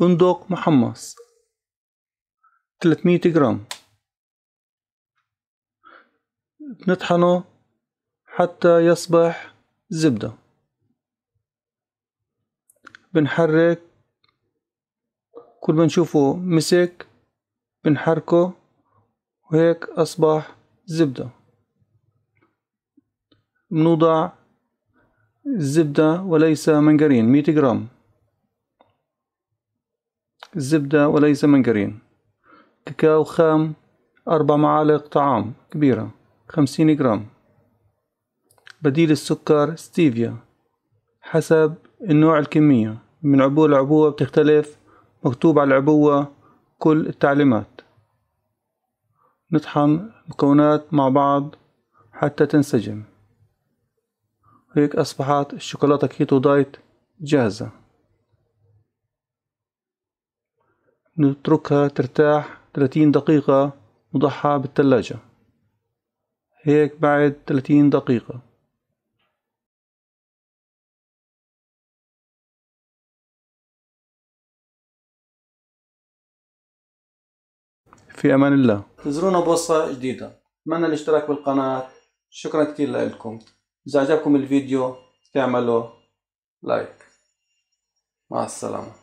بندق محمص 300 جرام بنطحنه حتى يصبح زبدة بنحرك كل ما نشوفه مسك بنحركه وهيك أصبح زبدة بنوضع الزبدة وليس منجرين 100 جرام زبدة وليس منجرين كاكاو خام أربع معالق طعام كبيرة خمسين جرام بديل السكر ستيفيا حسب النوع الكمية من عبوة لعبوة بتختلف مكتوب على العبوة كل التعليمات نطحن مكونات مع بعض حتى تنسجم هيك أصبحت الشوكولاتة كيتو دايت جاهزة نتركها ترتاح 30 دقيقة نضعها بالثلاجة هيك بعد 30 دقيقة في أمان الله انزلونا بوصة جديدة أتمنى الاشتراك بالقناة شكرا كثير لكم إذا عجبكم الفيديو تعملوا لايك مع السلامة